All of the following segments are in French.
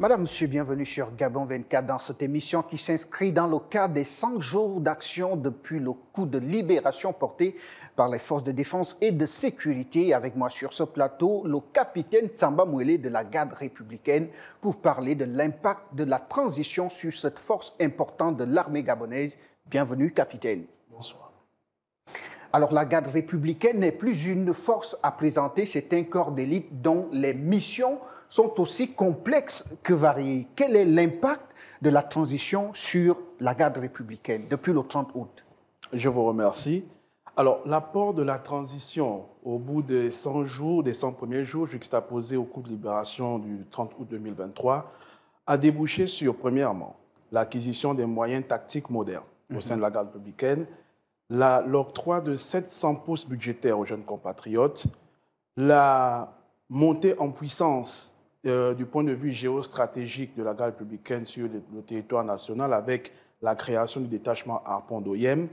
Madame, Monsieur, bienvenue sur Gabon 24 dans cette émission qui s'inscrit dans le cadre des 100 jours d'action depuis le coup de libération porté par les forces de défense et de sécurité. Avec moi sur ce plateau, le capitaine Tsamba Mouele de la garde républicaine pour parler de l'impact de la transition sur cette force importante de l'armée gabonaise. Bienvenue, capitaine. Bonsoir. Alors la garde républicaine n'est plus une force à présenter, c'est un corps d'élite dont les missions sont aussi complexes que variées. Quel est l'impact de la transition sur la garde républicaine depuis le 30 août Je vous remercie. Alors, l'apport de la transition au bout des 100 jours, des 100 premiers jours juxtaposés au coup de libération du 30 août 2023, a débouché sur, premièrement, l'acquisition des moyens tactiques modernes au mhm. sein de la garde républicaine, l'octroi de 700 postes budgétaires aux jeunes compatriotes, la montée en puissance euh, du point de vue géostratégique de la garde républicaine sur le, territoire national avec la création du détachement à Pondoyem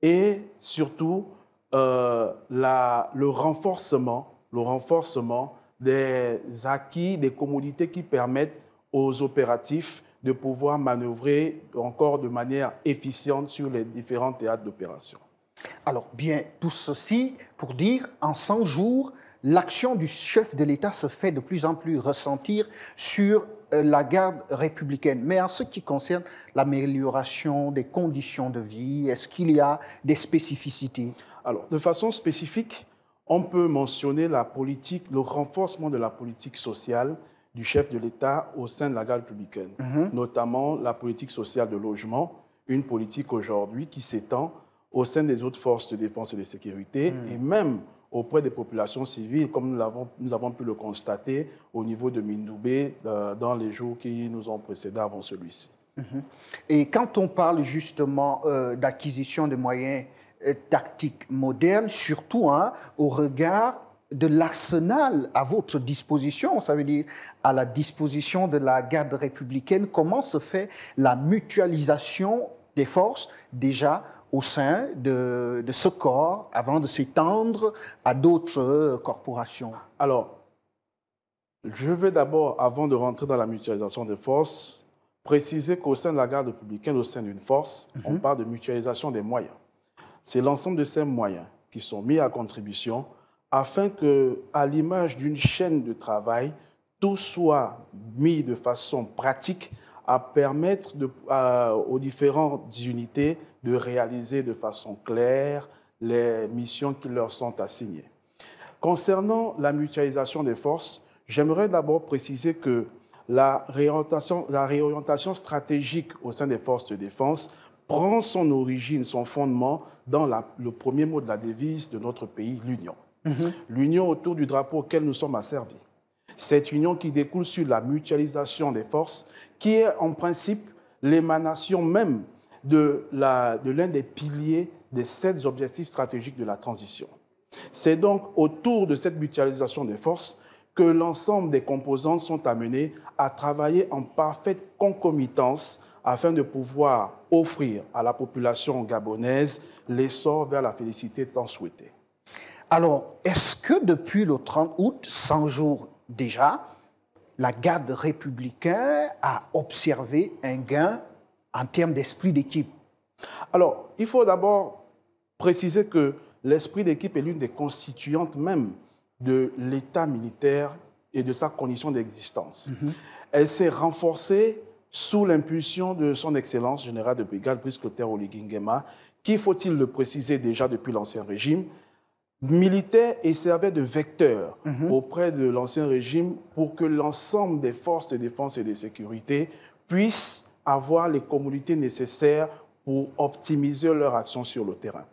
et surtout euh, le, renforcement, le renforcement des acquis, des commodités qui permettent aux opératifs de pouvoir manœuvrer encore de manière efficiente sur les différents théâtres d'opération. Alors, bien, tout ceci pour dire, en 100 jours, l'action du chef de l'État se fait de plus en plus ressentir sur euh, la garde républicaine. Mais en ce qui concerne l'amélioration des conditions de vie, est-ce qu'il y a des spécificités Alors, de façon spécifique, on peut mentionner la politique, le renforcement de la politique sociale du chef de l'État au sein de la garde républicaine, mhm. notamment la politique sociale de logement, une politique aujourd'hui qui s'étend au sein des autres forces de défense et de sécurité, mm. et même auprès des populations civiles, comme nous, avons, nous avons pu le constater au niveau de Mindoubé euh, dans les jours qui nous ont précédés avant celui-ci. Mm-hmm. Et quand on parle justement euh, d'acquisition de moyens euh, tactiques modernes, surtout hein, au regard de l'arsenal à votre disposition, ça veut dire à la disposition de la garde républicaine, comment se fait la mutualisation des forces déjà au sein de, ce corps avant de s'étendre à d'autres corporations Alors, je veux d'abord, avant de rentrer dans la mutualisation des forces, préciser qu'au sein de la garde républicaine, au sein d'une force, on mhm. parle de mutualisation des moyens. C'est l'ensemble de ces moyens qui sont mis à contribution afin que, à l'image d'une chaîne de travail, tout soit mis de façon pratique à permettre de, aux différentes unités de réaliser de façon claire les missions qui leur sont assignées. Concernant la mutualisation des forces, j'aimerais d'abord préciser que la réorientation, la réorientation stratégique au sein des forces de défense prend son origine, son fondement dans le premier mot de la devise de notre pays, l'union. Mm-hmm. L'union autour du drapeau auquel nous sommes asservis. Cette union qui découle sur la mutualisation des forces, qui est en principe l'émanation même de l'un des piliers des sept objectifs stratégiques de la transition. C'est donc autour de cette mutualisation des forces que l'ensemble des composantes sont amenées à travailler en parfaite concomitance afin de pouvoir offrir à la population gabonaise l'essor vers la félicité tant souhaitée. Alors, est-ce que depuis le 30 août, 100 jours déjà, la garde républicaine a observé un gain en termes d'esprit d'équipe Alors, il faut d'abord préciser que l'esprit d'équipe est l'une des constituantes même de l'État militaire et de sa condition d'existence. Mm-hmm. Elle s'est renforcée sous l'impulsion de son Excellence général de brigade, Brice Clotaire qui, faut-il le préciser déjà depuis l'Ancien Régime, militaire et servait de vecteur mhm. auprès de l'ancien régime pour que l'ensemble des forces de défense et de sécurité puissent avoir les communautés nécessaires pour optimiser leur action sur le terrain.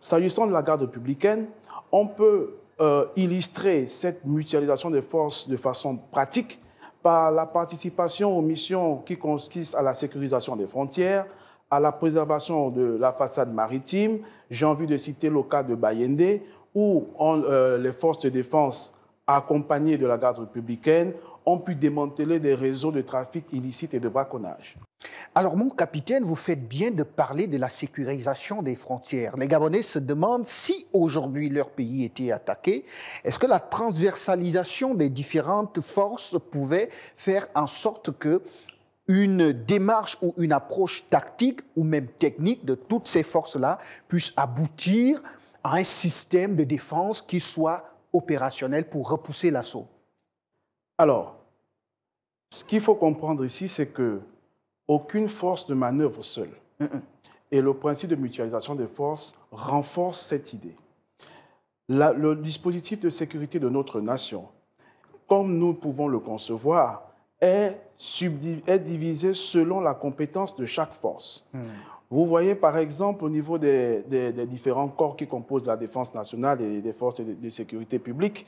S'agissant de la garde républicaine, on peut euh, illustrer cette mutualisation des forces de façon pratique par la participation aux missions qui consistent à la sécurisation des frontières, à la préservation de la façade maritime. J'ai envie de citer le cas de Bayende, où on, euh, les forces de défense accompagnées de la garde républicaine ont pu démanteler des réseaux de trafic illicite et de braconnage. Alors, mon capitaine, vous faites bien de parler de la sécurisation des frontières. Les Gabonais se demandent si aujourd'hui leur pays était attaqué, est-ce que la transversalisation des différentes forces pouvait faire en sorte que une démarche ou une approche tactique ou même technique de toutes ces forces-là puisse aboutir à un système de défense qui soit opérationnel pour repousser l'assaut Alors, ce qu'il faut comprendre ici, c'est que aucune force ne manœuvre seule. Et le principe de mutualisation des forces renforce cette idée. le dispositif de sécurité de notre nation, comme nous pouvons le concevoir, est, divisé selon la compétence de chaque force. Mm. Vous voyez, par exemple, au niveau des, différents corps qui composent la défense nationale et des forces de, sécurité publique,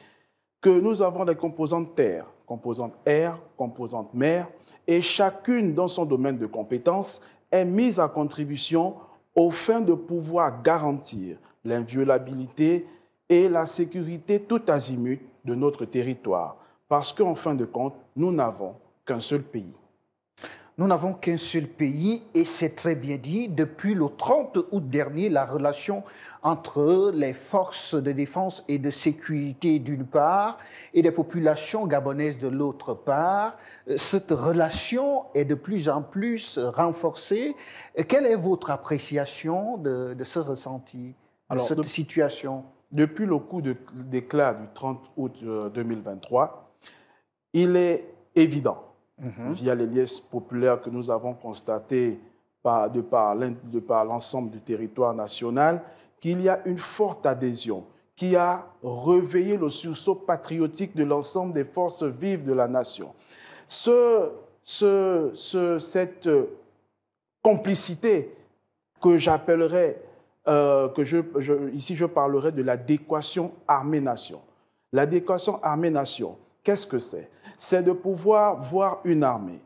que nous avons des composantes terre, composantes air, composantes mer, et chacune dans son domaine de compétence est mise à contribution au fin de pouvoir garantir l'inviolabilité et la sécurité tout azimut de notre territoire, parce qu'en fin de compte, nous n'avons qu'un seul pays. Nous n'avons qu'un seul pays et c'est très bien dit. Depuis le 30 août dernier, la relation entre les forces de défense et de sécurité d'une part et les populations gabonaises de l'autre part, cette relation est de plus en plus renforcée. Quelle est votre appréciation de, ce ressenti, de cette situation Depuis le coup d'éclat du 30 août 2023, euh, il est évident Mhm. via les liesses populaires que nous avons constatées par, de par, l'ensemble du territoire national, qu'il y a une forte adhésion qui a réveillé le sursaut patriotique de l'ensemble des forces vives de la nation. cette euh, complicité que j'appellerais, euh, ici je parlerai de l'adéquation armée-nation. L'adéquation armée-nation, qu'est-ce que c'est c'est de pouvoir voir une armée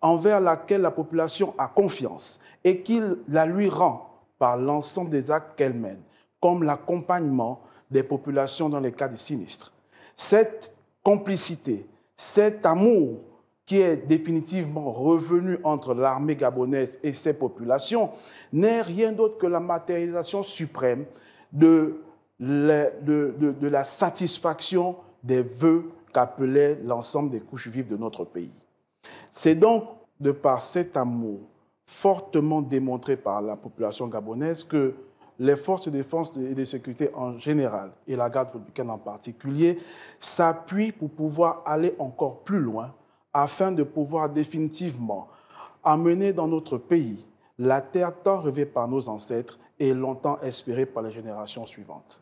envers laquelle la population a confiance et qu'il la lui rend par l'ensemble des actes qu'elle mène, comme l'accompagnement des populations dans les cas de sinistres. Cette complicité, cet amour qui est définitivement revenu entre l'armée gabonaise et ses populations, n'est rien d'autre que la matérialisation suprême de la, de la satisfaction des vœux qu'appelait l'ensemble des couches vives de notre pays. C'est donc de par cet amour fortement démontré par la population gabonaise que les forces de défense et de sécurité en général et la garde républicaine en particulier s'appuient pour pouvoir aller encore plus loin afin de pouvoir définitivement amener dans notre pays la terre tant rêvée par nos ancêtres et longtemps espérée par les générations suivantes.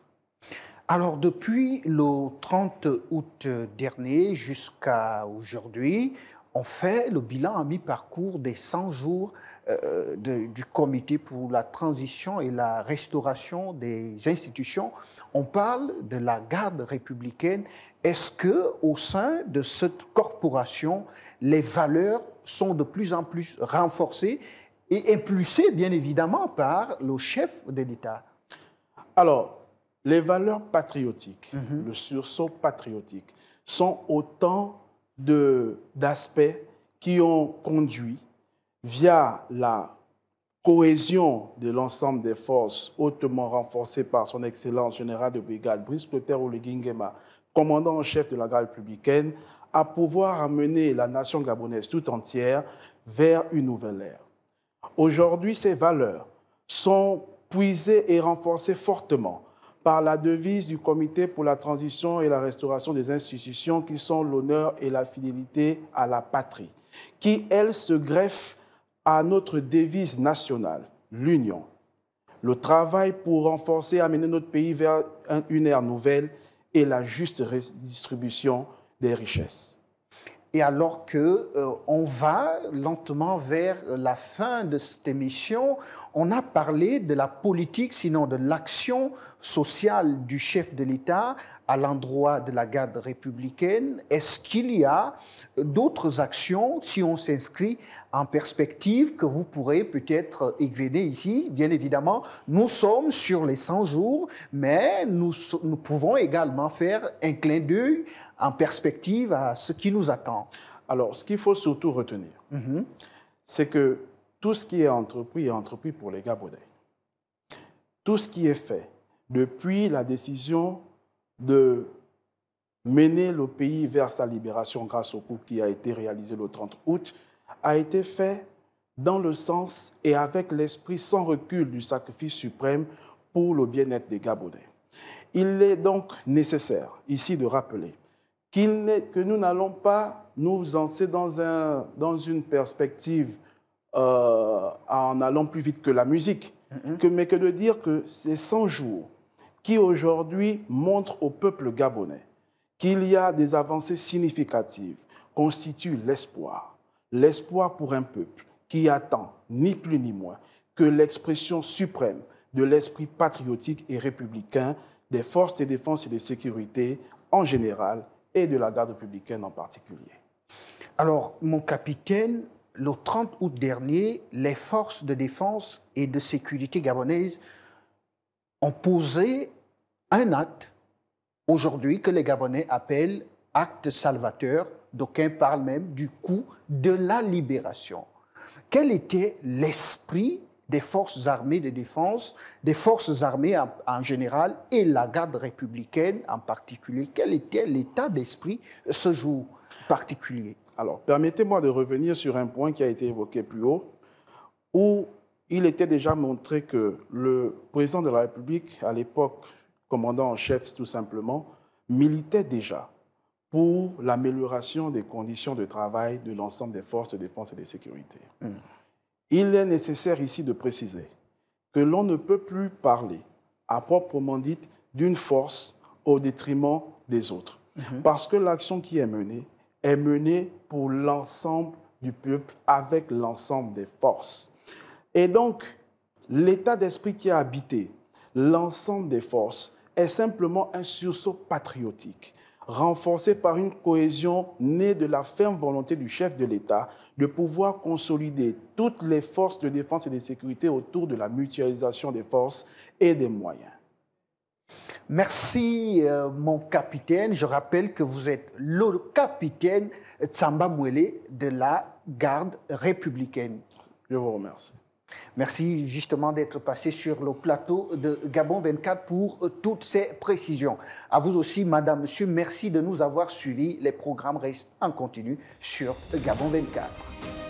Alors depuis le 30 août dernier jusqu'à aujourd'hui, on fait le bilan à mi-parcours des 100 jours euh, du comité pour la transition et la restauration des institutions. On parle de la garde républicaine. Est-ce que au sein de cette corporation, les valeurs sont de plus en plus renforcées et impulsées bien évidemment par le chef de l'État Alors, les valeurs patriotiques, mhm. le sursaut patriotique, sont autant d'aspects qui ont conduit, via la cohésion de l'ensemble des forces, hautement renforcées par son excellence général de brigade, Brice Clotaire Oligingema, commandant en chef de la garde républicaine, à pouvoir amener la nation gabonaise tout entière vers une nouvelle ère. Aujourd'hui, ces valeurs sont puisées et renforcées fortement par la devise du Comité pour la transition et la restauration des institutions qui sont l'honneur et la fidélité à la patrie, qui, elle, se greffe à notre devise nationale, l'union. Le travail pour renforcer et amener notre pays vers une ère nouvelle et la juste redistribution des richesses. Et alors qu'on euh, va lentement vers la fin de cette émission, on a parlé de la politique, sinon de l'action sociale du chef de l'État à l'endroit de la garde républicaine. Est-ce qu'il y a d'autres actions, si on s'inscrit en perspective, que vous pourrez peut-être égrener ici Bien évidemment, nous sommes sur les 100 jours, mais nous, pouvons également faire un clin d'œil en perspective à ce qui nous attend. Alors, ce qu'il faut surtout retenir, mm-hmm. c'est que tout ce qui est entrepris est entrepris pour les Gabonais. Tout ce qui est fait depuis la décision de mener le pays vers sa libération grâce au coup qui a été réalisé le 30 août a été fait dans le sens et avec l'esprit sans recul du sacrifice suprême pour le bien-être des Gabonais. Il est donc nécessaire ici de rappeler que nous n'allons pas nous lancer dans, dans une perspective euh, en allant plus vite que la musique, mm-hmm. que, mais que de dire que ces 100 jours qui aujourd'hui montrent au peuple gabonais qu'il y a des avancées significatives constituent l'espoir. L'espoir pour un peuple qui attend, ni plus ni moins, que l'expression suprême de l'esprit patriotique et républicain des forces de défense et de sécurité en général et de la garde républicaine en particulier. Alors, mon capitaine, le 30 août dernier, les forces de défense et de sécurité gabonaises ont posé un acte aujourd'hui que les Gabonais appellent acte salvateur. D'aucuns parlent même du coup de la libération. Quel était l'esprit des forces armées de défense, des forces armées en, en, général et la garde républicaine en particulier Quel était l'état d'esprit ce jour particulier alors, permettez-moi de revenir sur un point qui a été évoqué plus haut, où il était déjà montré que le président de la République, à l'époque commandant en chef tout simplement, militait déjà pour l'amélioration des conditions de travail de l'ensemble des forces de défense et de sécurité. Hmm. Il est nécessaire ici de préciser que l'on ne peut plus parler, à proprement dit, d'une force au détriment des autres, hmm. parce que l'action qui est menée est menée pour l'ensemble du peuple avec l'ensemble des forces. Et donc, l'état d'esprit qui a habité l'ensemble des forces est simplement un sursaut patriotique, renforcé par une cohésion née de la ferme volonté du chef de l'État de pouvoir consolider toutes les forces de défense et de sécurité autour de la mutualisation des forces et des moyens. Merci, euh, mon capitaine. Je rappelle que vous êtes le capitaine Tsamba Mwele de la garde républicaine. Je vous remercie. Merci justement d'être passé sur le plateau de Gabon 24 pour euh, toutes ces précisions. À vous aussi, Madame, Monsieur, merci de nous avoir suivis. Les programmes restent en continu sur Gabon 24.